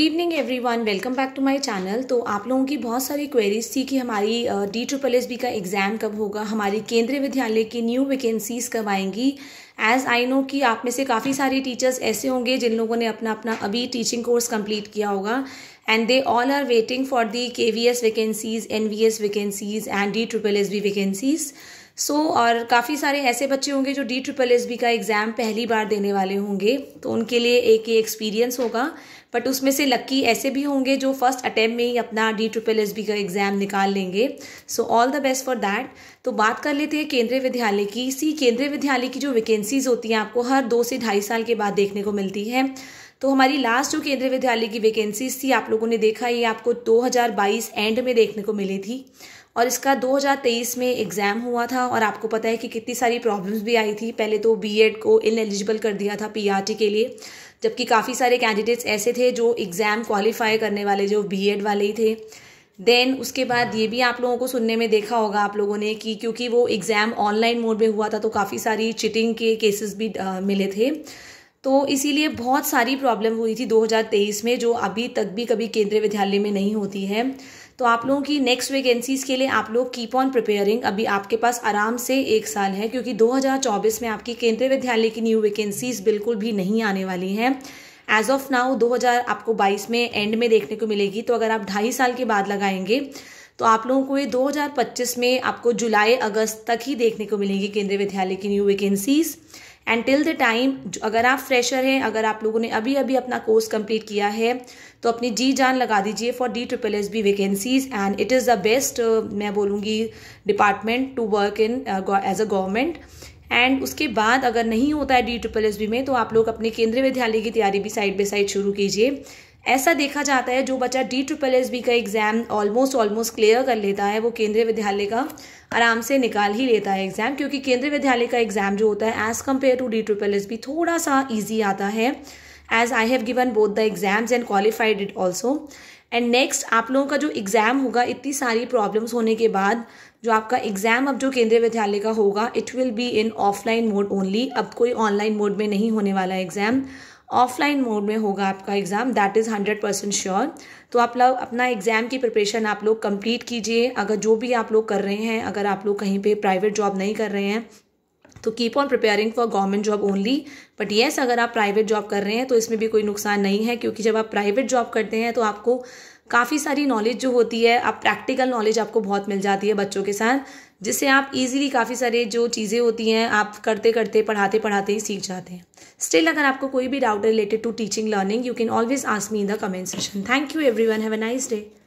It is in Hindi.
good evening everyone welcome back to my channel तो आप लोगों की बहुत सारी क्वेरीज थी कि हमारी डी ट्रिपल एस बी का एग्ज़ाम कब होगा हमारी केंद्रीय विद्यालय की न्यू वैकेंसीज कब आएंगी एज आई नो कि आप में से काफ़ी सारे टीचर्स ऐसे होंगे जिन लोगों ने अपना अपना अभी टीचिंग कोर्स कंप्लीट किया होगा and they all are waiting for the K V S vacancies N V S vacancies and D triple S B vacancies so so, और काफ़ी सारे ऐसे बच्चे होंगे जो डी ट्रिपल एस बी का एग्ज़ाम पहली बार देने वाले होंगे तो उनके लिए एक ये एक्सपीरियंस होगा बट उसमें से लक्की ऐसे भी होंगे जो फर्स्ट अटैम्प्ट में ही अपना डी ट्रिपल एस बी का एग्ज़ाम निकाल लेंगे so all the best for that तो बात कर लेते हैं केंद्रीय विद्यालय की इसी केंद्रीय विद्यालय की जो वैकेंसीज़ होती हैं आपको हर दो से ढाई साल के बाद देखने को मिलती है तो हमारी लास्ट जो केंद्रीय विद्यालय की वैकेंसीज थी आप लोगों ने देखा ये आपको 2022 एंड में देखने को मिली थी और इसका 2023 में एग्ज़ाम हुआ था और आपको पता है कि कितनी सारी प्रॉब्लम्स भी आई थी पहले तो बीएड को इन एलिजिबल कर दिया था पीआरटी e के लिए जबकि काफ़ी सारे कैंडिडेट्स ऐसे थे जो एग्ज़ाम क्वालिफाई करने वाले जो बीएड वाले ही थे देन उसके बाद ये भी आप लोगों को सुनने में देखा होगा आप लोगों ने कि क्योंकि वो एग्ज़ाम ऑनलाइन मोड में हुआ था तो काफ़ी सारी चिटिंग के केसेस भी आ, मिले थे तो इसीलिए बहुत सारी प्रॉब्लम हुई थी 2023 में जो अभी तक भी कभी केंद्रीय विद्यालय में नहीं होती है तो आप लोगों की नेक्स्ट वैकेंसीज़ के लिए आप लोग कीप ऑन प्रिपेयरिंग अभी आपके पास आराम से एक साल है क्योंकि 2024 में आपकी केंद्रीय विद्यालय की न्यू वैकेंसीज़ बिल्कुल भी नहीं आने वाली हैं एज ऑफ नाउ 2000 आपको 22 में एंड में देखने को मिलेगी तो अगर आप ढाई साल के बाद लगाएंगे तो आप लोगों को ये 2025 में आपको जुलाई अगस्त तक ही देखने को मिलेंगी केंद्रीय विद्यालय की new vacancies and till the time अगर आप फ्रेशर हैं अगर आप लोगों ने अभी अभी अपना कोर्स कंप्लीट किया है तो अपनी जी जान लगा दीजिए for D triple S B vacancies and it is the best मैं बोलूँगी department to work in as a government and उसके बाद अगर नहीं होता है डी ट्रिपल एस बी में तो आप लोग अपने केंद्रीय विद्यालय की तैयारी भी साइड बाई साइड शुरू कीजिए ऐसा देखा जाता है जो बच्चा डी ट्रिपल एस बी का एग्ज़ाम ऑलमोस्ट ऑलमोस्ट क्लियर कर लेता है वो केंद्रीय विद्यालय का आराम से निकाल ही लेता है एग्ज़ाम क्योंकि केंद्रीय विद्यालय का एग्ज़ाम जो होता है as compare to D triple S B थोड़ा सा ईजी आता है as I have given both the exams and qualified it also and next आप लोगों का जो एग्ज़ाम होगा इतनी सारी प्रॉब्लम्स होने के बाद जो आपका एग्ज़ाम अब जो केंद्रीय विद्यालय का होगा it will be in offline mode only अब कोई ऑनलाइन मोड में नहीं होने वाला एग्ज़ाम ऑफलाइन मोड में होगा आपका exam that is hundred percent sure तो आप लोग अपना एग्ज़ाम की प्रिपरेशन आप लोग कंप्लीट कीजिए अगर जो भी आप लोग कर रहे हैं अगर आप लोग कहीं पे प्राइवेट जॉब नहीं कर रहे हैं तो keep on preparing for government job only but yes अगर आप प्राइवेट जॉब कर रहे हैं तो इसमें भी कोई नुकसान नहीं है क्योंकि जब आप प्राइवेट जॉब करते हैं तो आपको काफ़ी सारी नॉलेज जो होती है आप प्रैक्टिकल नॉलेज आपको बहुत मिल जाती है बच्चों के साथ जिससे आप इजीली काफ़ी सारे जो चीज़ें होती हैं आप करते करते पढ़ाते पढ़ाते ही सीख जाते हैं स्टिल अगर आपको कोई भी doubt related to teaching learning you can always ask me in the comment session thank you everyone have a nice day